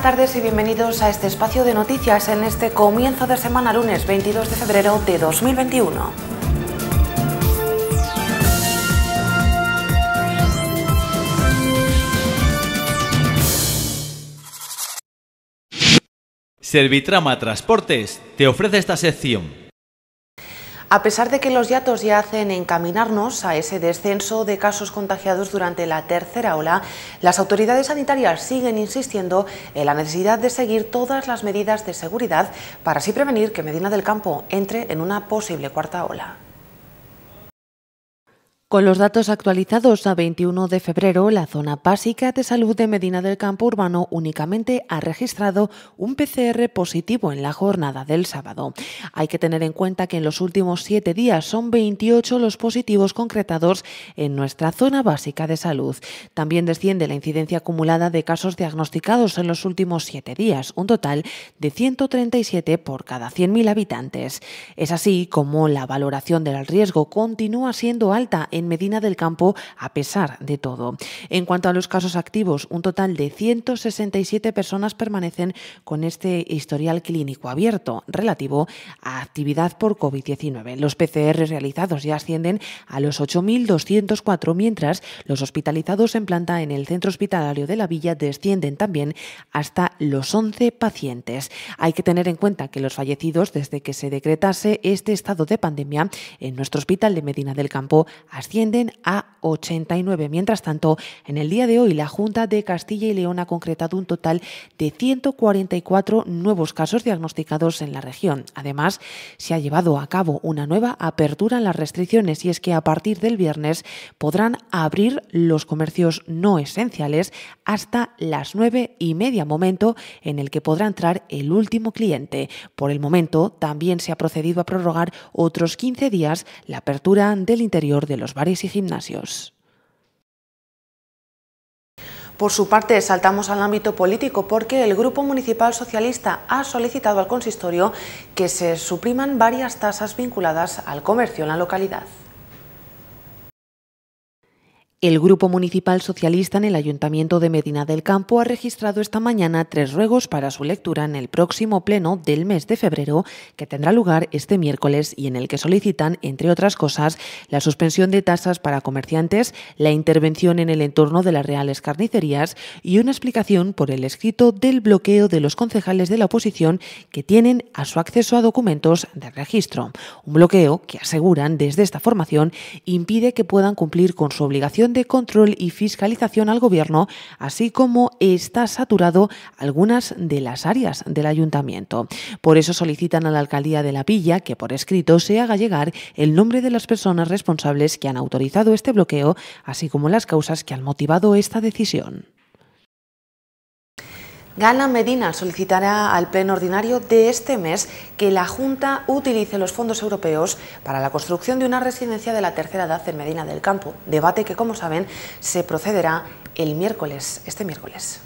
buenas tardes y bienvenidos a este espacio de noticias en este comienzo de semana lunes 22 de febrero de 2021. Servitrama Transportes te ofrece esta sección. A pesar de que los datos ya hacen encaminarnos a ese descenso de casos contagiados durante la tercera ola, las autoridades sanitarias siguen insistiendo en la necesidad de seguir todas las medidas de seguridad para así prevenir que Medina del Campo entre en una posible cuarta ola. Con los datos actualizados a 21 de febrero, la zona básica de salud de Medina del Campo Urbano únicamente ha registrado un PCR positivo en la jornada del sábado. Hay que tener en cuenta que en los últimos siete días son 28 los positivos concretados en nuestra zona básica de salud. También desciende la incidencia acumulada de casos diagnosticados en los últimos siete días, un total de 137 por cada 100.000 habitantes. Es así como la valoración del riesgo continúa siendo alta en Medina del Campo a pesar de todo. En cuanto a los casos activos, un total de 167 personas permanecen con este historial clínico abierto relativo a actividad por COVID-19. Los PCR realizados ya ascienden a los 8.204, mientras los hospitalizados en planta en el centro hospitalario de la villa descienden también hasta los 11 pacientes. Hay que tener en cuenta que los fallecidos desde que se decretase este estado de pandemia en nuestro hospital de Medina del Campo ascienden a 89. Mientras tanto, en el día de hoy, la Junta de Castilla y León ha concretado un total de 144 nuevos casos diagnosticados en la región. Además, se ha llevado a cabo una nueva apertura en las restricciones y es que a partir del viernes podrán abrir los comercios no esenciales hasta las nueve y media, momento en el que podrá entrar el último cliente. Por el momento, también se ha procedido a prorrogar otros 15 días la apertura del interior de los bares y gimnasios. Por su parte, saltamos al ámbito político porque el Grupo Municipal Socialista ha solicitado al consistorio que se supriman varias tasas vinculadas al comercio en la localidad. El Grupo Municipal Socialista en el Ayuntamiento de Medina del Campo ha registrado esta mañana tres ruegos para su lectura en el próximo pleno del mes de febrero, que tendrá lugar este miércoles y en el que solicitan, entre otras cosas, la suspensión de tasas para comerciantes, la intervención en el entorno de las reales carnicerías y una explicación por el escrito del bloqueo de los concejales de la oposición que tienen a su acceso a documentos de registro. Un bloqueo que aseguran desde esta formación impide que puedan cumplir con su obligación de control y fiscalización al Gobierno, así como está saturado algunas de las áreas del ayuntamiento. Por eso solicitan a la alcaldía de la Pilla que por escrito se haga llegar el nombre de las personas responsables que han autorizado este bloqueo, así como las causas que han motivado esta decisión. Gana Medina solicitará al Pleno Ordinario de este mes que la Junta utilice los fondos europeos para la construcción de una residencia de la tercera edad en Medina del Campo, debate que, como saben, se procederá el miércoles, este miércoles.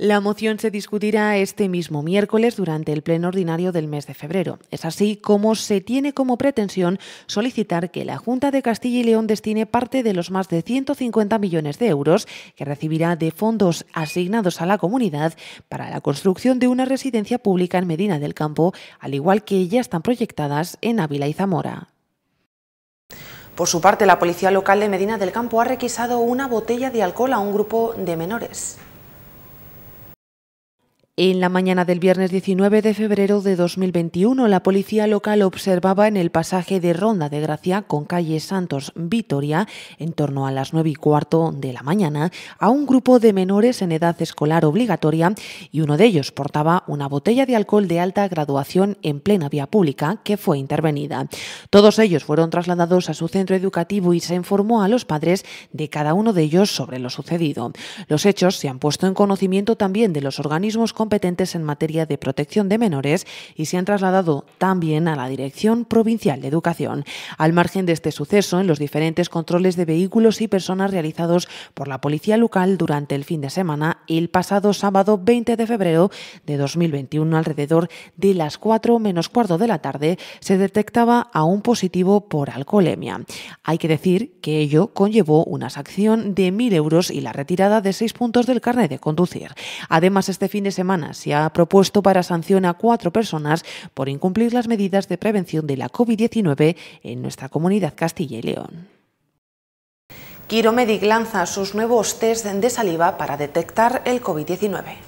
La moción se discutirá este mismo miércoles durante el pleno ordinario del mes de febrero. Es así como se tiene como pretensión solicitar que la Junta de Castilla y León destine parte de los más de 150 millones de euros que recibirá de fondos asignados a la comunidad para la construcción de una residencia pública en Medina del Campo, al igual que ya están proyectadas en Ávila y Zamora. Por su parte, la Policía Local de Medina del Campo ha requisado una botella de alcohol a un grupo de menores. En la mañana del viernes 19 de febrero de 2021, la policía local observaba en el pasaje de Ronda de Gracia con calle Santos Vitoria, en torno a las 9 y cuarto de la mañana, a un grupo de menores en edad escolar obligatoria y uno de ellos portaba una botella de alcohol de alta graduación en plena vía pública que fue intervenida. Todos ellos fueron trasladados a su centro educativo y se informó a los padres de cada uno de ellos sobre lo sucedido. Los hechos se han puesto en conocimiento también de los organismos competentes en materia de protección de menores y se han trasladado también a la Dirección Provincial de Educación. Al margen de este suceso, en los diferentes controles de vehículos y personas realizados por la Policía Local durante el fin de semana, el pasado sábado 20 de febrero de 2021, alrededor de las 4 menos cuarto de la tarde, se detectaba a un positivo por alcoholemia. Hay que decir que ello conllevó una sanción de 1.000 euros y la retirada de 6 puntos del carnet de conducir. Además, este fin de semana, se ha propuesto para sanción a cuatro personas por incumplir las medidas de prevención de la COVID-19 en nuestra comunidad Castilla y León. Quiromedic lanza sus nuevos test de saliva para detectar el COVID-19.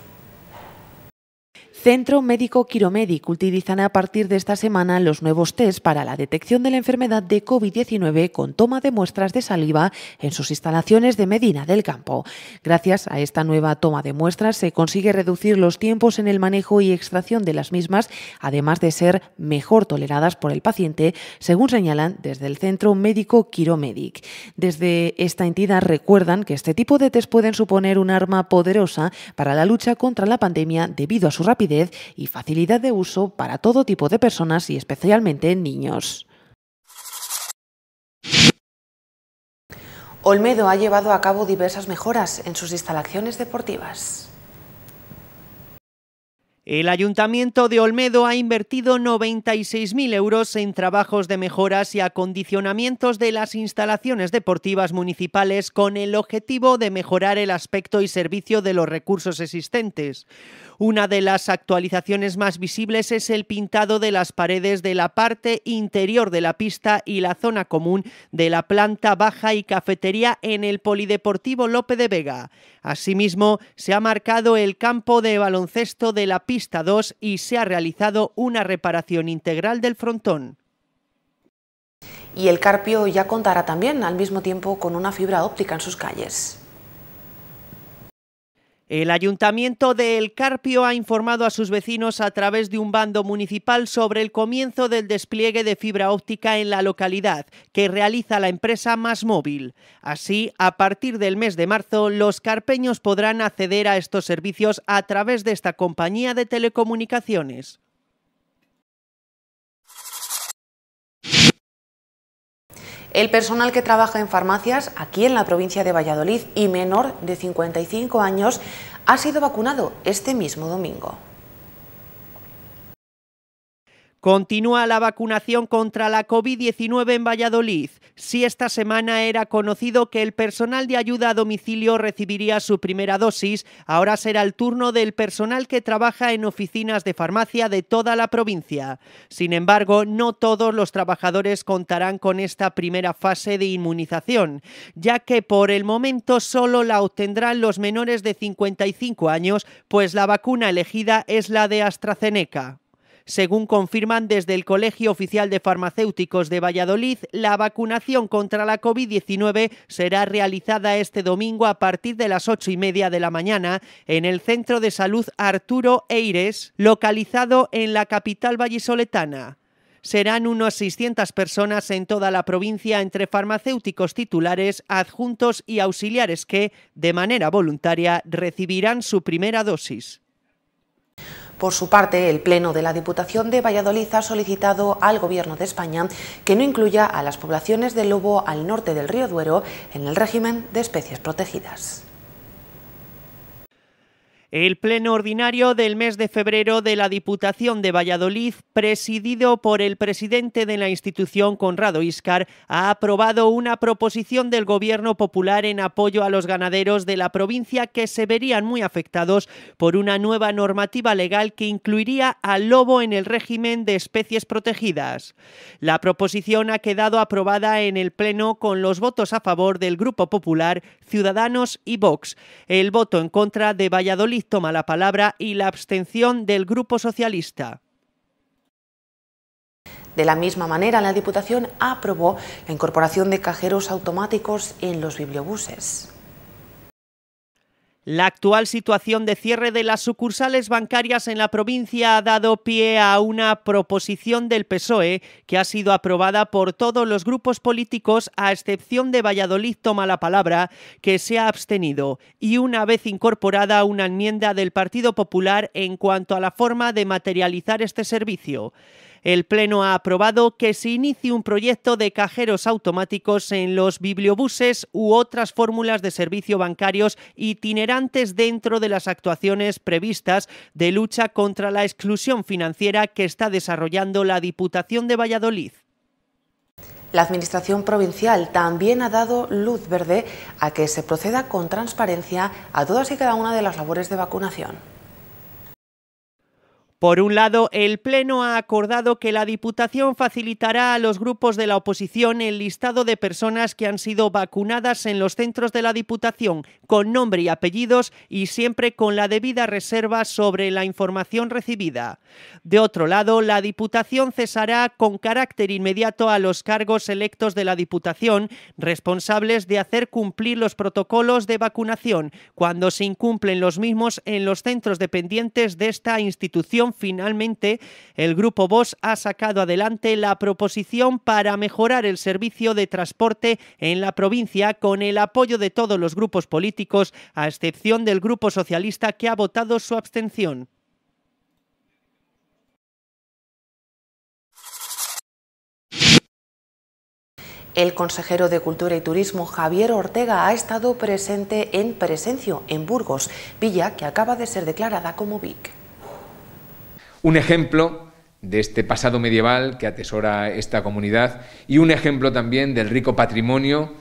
Centro Médico Quiromedic utilizan a partir de esta semana los nuevos test para la detección de la enfermedad de COVID-19 con toma de muestras de saliva en sus instalaciones de Medina del Campo. Gracias a esta nueva toma de muestras se consigue reducir los tiempos en el manejo y extracción de las mismas, además de ser mejor toleradas por el paciente, según señalan desde el Centro Médico Quiromedic. Desde esta entidad recuerdan que este tipo de test pueden suponer un arma poderosa para la lucha contra la pandemia debido a su rapidez y facilidad de uso para todo tipo de personas y especialmente niños. Olmedo ha llevado a cabo diversas mejoras en sus instalaciones deportivas. El Ayuntamiento de Olmedo ha invertido 96.000 euros en trabajos de mejoras y acondicionamientos de las instalaciones deportivas municipales con el objetivo de mejorar el aspecto y servicio de los recursos existentes. Una de las actualizaciones más visibles es el pintado de las paredes de la parte interior de la pista y la zona común de la planta baja y cafetería en el Polideportivo Lope de Vega. Asimismo, se ha marcado el campo de baloncesto de la pista 2 y se ha realizado una reparación integral del frontón. Y el Carpio ya contará también al mismo tiempo con una fibra óptica en sus calles. El ayuntamiento de El Carpio ha informado a sus vecinos a través de un bando municipal sobre el comienzo del despliegue de fibra óptica en la localidad, que realiza la empresa Más Móvil. Así, a partir del mes de marzo, los carpeños podrán acceder a estos servicios a través de esta compañía de telecomunicaciones. El personal que trabaja en farmacias aquí en la provincia de Valladolid y menor de 55 años ha sido vacunado este mismo domingo. Continúa la vacunación contra la COVID-19 en Valladolid. Si esta semana era conocido que el personal de ayuda a domicilio recibiría su primera dosis, ahora será el turno del personal que trabaja en oficinas de farmacia de toda la provincia. Sin embargo, no todos los trabajadores contarán con esta primera fase de inmunización, ya que por el momento solo la obtendrán los menores de 55 años, pues la vacuna elegida es la de AstraZeneca. Según confirman desde el Colegio Oficial de Farmacéuticos de Valladolid, la vacunación contra la COVID-19 será realizada este domingo a partir de las ocho y media de la mañana en el Centro de Salud Arturo Eires, localizado en la capital vallisoletana serán unas 600 personas en toda la provincia entre farmacéuticos titulares, adjuntos y auxiliares que, de manera voluntaria, recibirán su primera dosis. Por su parte, el Pleno de la Diputación de Valladolid ha solicitado al Gobierno de España que no incluya a las poblaciones de lobo al norte del río Duero en el régimen de especies protegidas. El Pleno Ordinario del mes de febrero de la Diputación de Valladolid, presidido por el presidente de la institución, Conrado Iscar, ha aprobado una proposición del Gobierno Popular en apoyo a los ganaderos de la provincia que se verían muy afectados por una nueva normativa legal que incluiría al lobo en el régimen de especies protegidas. La proposición ha quedado aprobada en el Pleno con los votos a favor del Grupo Popular, Ciudadanos y Vox. El voto en contra de Valladolid toma la palabra y la abstención del Grupo Socialista. De la misma manera, la Diputación aprobó la incorporación de cajeros automáticos en los bibliobuses. La actual situación de cierre de las sucursales bancarias en la provincia ha dado pie a una proposición del PSOE que ha sido aprobada por todos los grupos políticos a excepción de Valladolid Toma la Palabra, que se ha abstenido, y una vez incorporada una enmienda del Partido Popular en cuanto a la forma de materializar este servicio. El Pleno ha aprobado que se inicie un proyecto de cajeros automáticos en los bibliobuses u otras fórmulas de servicio bancarios itinerantes dentro de las actuaciones previstas de lucha contra la exclusión financiera que está desarrollando la Diputación de Valladolid. La Administración provincial también ha dado luz verde a que se proceda con transparencia a todas y cada una de las labores de vacunación. Por un lado, el Pleno ha acordado que la Diputación facilitará a los grupos de la oposición el listado de personas que han sido vacunadas en los centros de la Diputación, con nombre y apellidos y siempre con la debida reserva sobre la información recibida. De otro lado, la Diputación cesará con carácter inmediato a los cargos electos de la Diputación responsables de hacer cumplir los protocolos de vacunación cuando se incumplen los mismos en los centros dependientes de esta institución finalmente el Grupo Vox ha sacado adelante la proposición para mejorar el servicio de transporte en la provincia con el apoyo de todos los grupos políticos, a excepción del Grupo Socialista que ha votado su abstención. El consejero de Cultura y Turismo Javier Ortega ha estado presente en Presencio, en Burgos, villa que acaba de ser declarada como VIC. Un ejemplo de este pasado medieval que atesora esta comunidad y un ejemplo también del rico patrimonio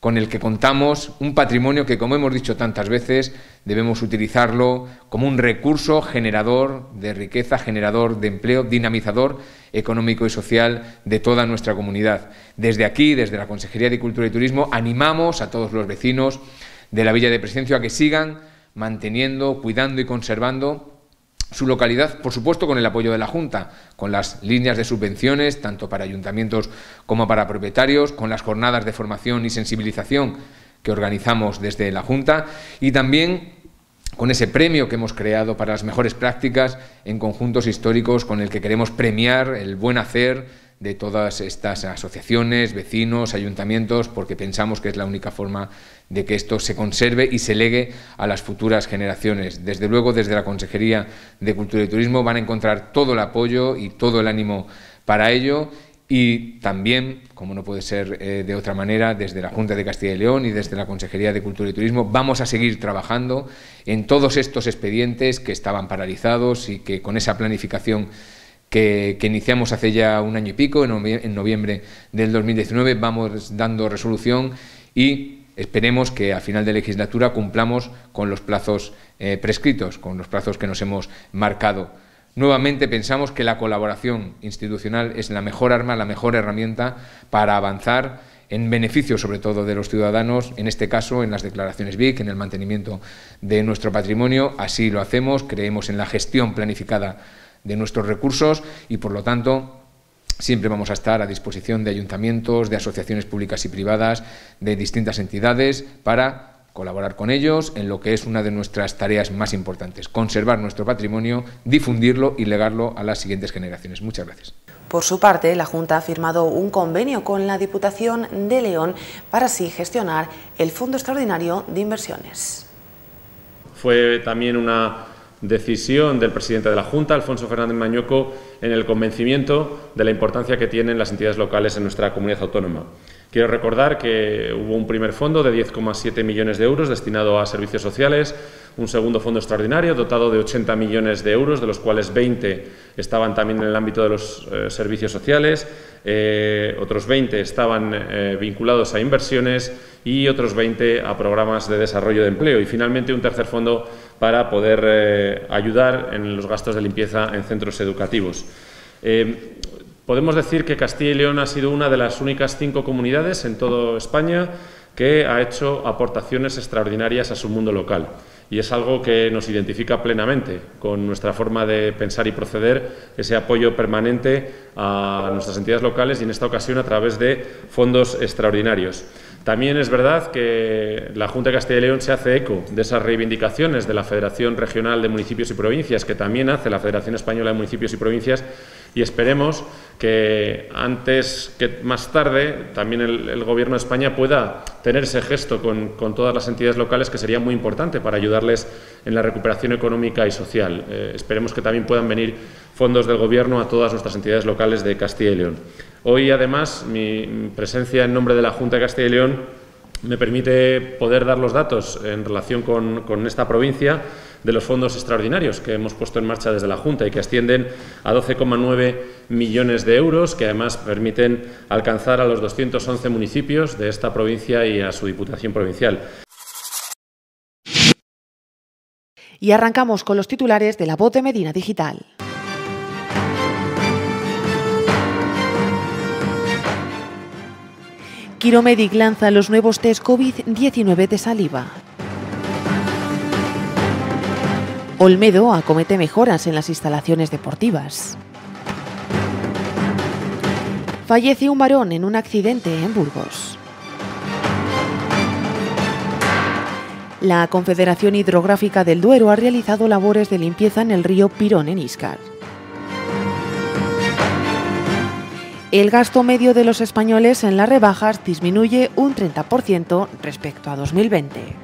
con el que contamos, un patrimonio que, como hemos dicho tantas veces, debemos utilizarlo como un recurso generador de riqueza, generador de empleo, dinamizador económico y social de toda nuestra comunidad. Desde aquí, desde la Consejería de Cultura y Turismo, animamos a todos los vecinos de la Villa de Presencio a que sigan manteniendo, cuidando y conservando su localidad, por supuesto, con el apoyo de la Junta, con las líneas de subvenciones, tanto para ayuntamientos como para propietarios, con las jornadas de formación y sensibilización que organizamos desde la Junta y también con ese premio que hemos creado para las mejores prácticas en conjuntos históricos con el que queremos premiar el buen hacer, de todas estas asociaciones, vecinos, ayuntamientos, porque pensamos que es la única forma de que esto se conserve y se legue a las futuras generaciones. Desde luego, desde la Consejería de Cultura y Turismo van a encontrar todo el apoyo y todo el ánimo para ello y también, como no puede ser eh, de otra manera, desde la Junta de Castilla y León y desde la Consejería de Cultura y Turismo, vamos a seguir trabajando en todos estos expedientes que estaban paralizados y que con esa planificación que, iniciamos hace ya un año y pico, en noviembre, del 2019, vamos dando resolución y esperemos que al final de legislatura cumplamos con los plazos eh, prescritos, con los plazos que nos hemos marcado. Nuevamente pensamos que la colaboración institucional es la mejor arma, la mejor herramienta para avanzar en beneficio sobre todo de los ciudadanos, en este caso en las declaraciones BIC, en el mantenimiento de nuestro patrimonio. Así lo hacemos, creemos en la gestión planificada de nuestros recursos y, por lo tanto, Siempre vamos a estar a disposición de ayuntamientos, de asociaciones públicas y privadas, de distintas entidades para colaborar con ellos en lo que es una de nuestras tareas más importantes, conservar nuestro patrimonio, difundirlo y legarlo a las siguientes generaciones. Muchas gracias. Por su parte, la Junta ha firmado un convenio con la Diputación de León para así gestionar el Fondo Extraordinario de Inversiones. Fue también una decisión del presidente de la Junta, Alfonso Fernández Mañoco, en el convencimiento de la importancia que tienen las entidades locales en nuestra comunidad autónoma. Quiero recordar que hubo un primer fondo de 10,7 millones de euros destinado a servicios sociales, un segundo fondo extraordinario dotado de 80 millones de euros, de los cuales 20 estaban también en el ámbito de los eh, servicios sociales, eh, otros 20 estaban eh, vinculados a inversiones y otros 20 a programas de desarrollo de empleo. Y finalmente un tercer fondo para poder ayudar en los gastos de limpieza en centros educativos. Podemos decir que Castilla y León ha sido una de las únicas cinco comunidades en toda España que ha hecho aportaciones extraordinarias a su mundo local. Y es algo que nos identifica plenamente con nuestra forma de pensar y proceder, ese apoyo permanente a nuestras entidades locales y en esta ocasión a través de fondos extraordinarios. También es verdad que la Junta de Castilla y León se hace eco de esas reivindicaciones de la Federación Regional de Municipios y Provincias, que también hace la Federación Española de Municipios y Provincias, y esperemos que antes que más tarde también el, Gobierno de España pueda tener ese gesto con, todas las entidades locales que sería muy importante para ayudarles en la recuperación económica y social. Eh, esperemos que también puedan venir fondos del Gobierno a todas nuestras entidades locales de Castilla y León. Hoy, además, mi presencia en nombre de la Junta de Castilla y León me permite poder dar los datos en relación con, con esta provincia de los fondos extraordinarios que hemos puesto en marcha desde la Junta y que ascienden a 12,9 millones de euros, que además permiten alcanzar a los 211 municipios de esta provincia y a su Diputación Provincial. Y arrancamos con los titulares de la voz de Medina Digital. Quiromedic lanza los nuevos test COVID-19 de saliva. Olmedo acomete mejoras en las instalaciones deportivas. Fallece un varón en un accidente en Burgos. La Confederación Hidrográfica del Duero ha realizado labores de limpieza en el río Pirón en Iscar. El gasto medio de los españoles en las rebajas disminuye un 30% respecto a 2020.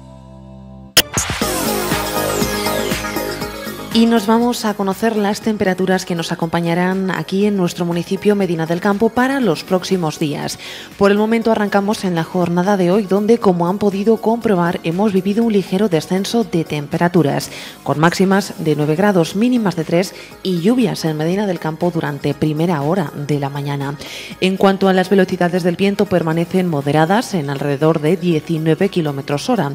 Y nos vamos a conocer las temperaturas que nos acompañarán aquí en nuestro municipio Medina del Campo para los próximos días. Por el momento arrancamos en la jornada de hoy donde, como han podido comprobar, hemos vivido un ligero descenso de temperaturas, con máximas de 9 grados, mínimas de 3 y lluvias en Medina del Campo durante primera hora de la mañana. En cuanto a las velocidades del viento, permanecen moderadas en alrededor de 19 kilómetros hora.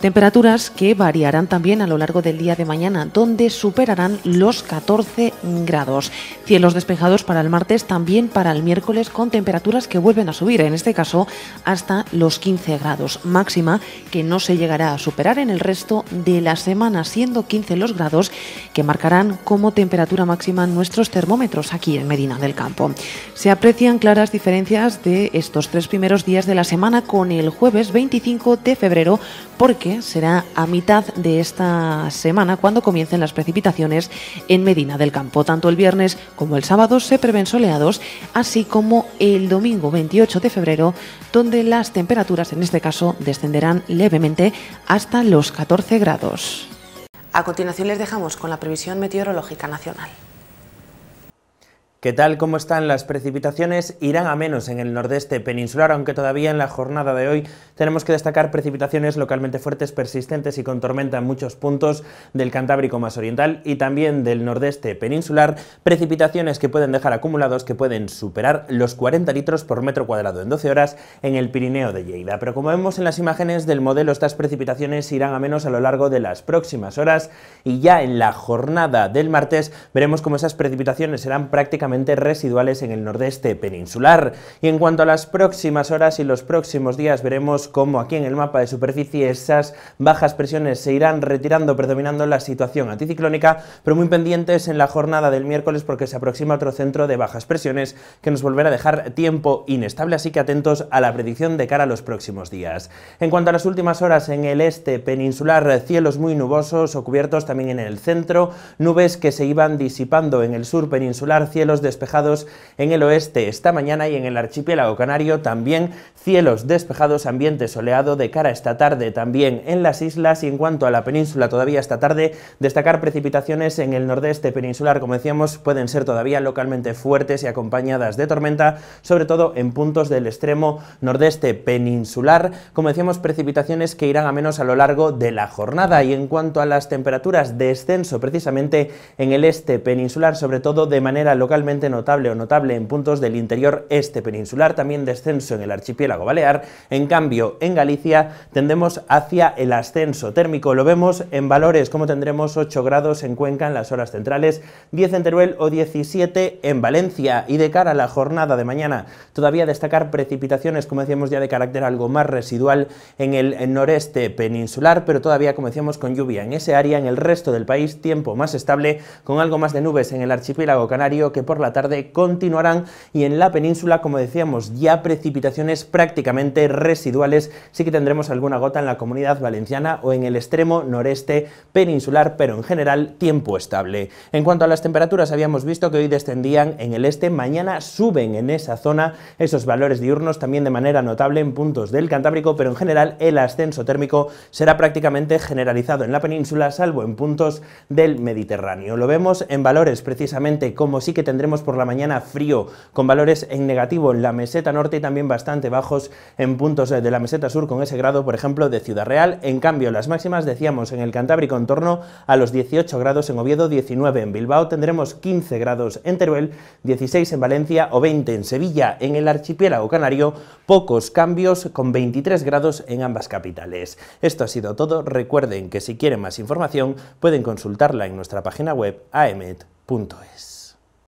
Temperaturas que variarán también a lo largo del día de mañana, donde superarán los 14 grados. Cielos despejados para el martes, también para el miércoles, con temperaturas que vuelven a subir, en este caso hasta los 15 grados, máxima que no se llegará a superar en el resto de la semana, siendo 15 los grados que marcarán como temperatura máxima nuestros termómetros aquí en Medina del Campo. Se aprecian claras diferencias de estos tres primeros días de la semana con el jueves 25 de febrero, porque será a mitad de esta semana cuando comiencen las precipitaciones en Medina del Campo. Tanto el viernes como el sábado se prevén soleados, así como el domingo 28 de febrero, donde las temperaturas en este caso descenderán levemente hasta los 14 grados. A continuación les dejamos con la previsión meteorológica nacional. ¿Qué tal como están las precipitaciones irán a menos en el nordeste peninsular, aunque todavía en la jornada de hoy tenemos que destacar precipitaciones localmente fuertes, persistentes y con tormenta en muchos puntos del Cantábrico más oriental y también del nordeste peninsular, precipitaciones que pueden dejar acumulados que pueden superar los 40 litros por metro cuadrado en 12 horas en el Pirineo de Lleida. Pero como vemos en las imágenes del modelo, estas precipitaciones irán a menos a lo largo de las próximas horas y ya en la jornada del martes veremos cómo esas precipitaciones serán prácticamente residuales en el nordeste peninsular. Y en cuanto a las próximas horas y los próximos días, veremos cómo aquí en el mapa de superficie esas bajas presiones se irán retirando, predominando la situación anticiclónica, pero muy pendientes en la jornada del miércoles porque se aproxima otro centro de bajas presiones que nos volverá a dejar tiempo inestable, así que atentos a la predicción de cara a los próximos días. En cuanto a las últimas horas en el este peninsular, cielos muy nubosos o cubiertos también en el centro, nubes que se iban disipando en el sur peninsular, cielos despejados en el oeste esta mañana y en el archipiélago canario también cielos despejados, ambiente soleado de cara esta tarde también en las islas y en cuanto a la península todavía esta tarde destacar precipitaciones en el nordeste peninsular, como decíamos, pueden ser todavía localmente fuertes y acompañadas de tormenta, sobre todo en puntos del extremo nordeste peninsular, como decíamos, precipitaciones que irán a menos a lo largo de la jornada y en cuanto a las temperaturas de descenso precisamente en el este peninsular, sobre todo de manera localmente notable o notable en puntos del interior este peninsular, también descenso en el archipiélago balear, en cambio en Galicia tendemos hacia el ascenso térmico, lo vemos en valores como tendremos 8 grados en Cuenca en las horas centrales, 10 en Teruel o 17 en Valencia y de cara a la jornada de mañana todavía destacar precipitaciones como decíamos ya de carácter algo más residual en el noreste peninsular, pero todavía como decíamos con lluvia en ese área, en el resto del país tiempo más estable con algo más de nubes en el archipiélago canario que por la tarde continuarán y en la península, como decíamos, ya precipitaciones prácticamente residuales. Sí que tendremos alguna gota en la comunidad valenciana o en el extremo noreste peninsular, pero en general tiempo estable. En cuanto a las temperaturas, habíamos visto que hoy descendían en el este, mañana suben en esa zona esos valores diurnos también de manera notable en puntos del Cantábrico, pero en general el ascenso térmico será prácticamente generalizado en la península, salvo en puntos del Mediterráneo. Lo vemos en valores precisamente como sí que tendremos por la mañana frío, con valores en negativo en la meseta norte y también bastante bajos en puntos de la meseta sur, con ese grado, por ejemplo, de Ciudad Real. En cambio, las máximas, decíamos, en el Cantábrico en torno a los 18 grados en Oviedo, 19 en Bilbao, tendremos 15 grados en Teruel, 16 en Valencia o 20 en Sevilla. En el archipiélago canario, pocos cambios con 23 grados en ambas capitales. Esto ha sido todo. Recuerden que si quieren más información pueden consultarla en nuestra página web aemet.es.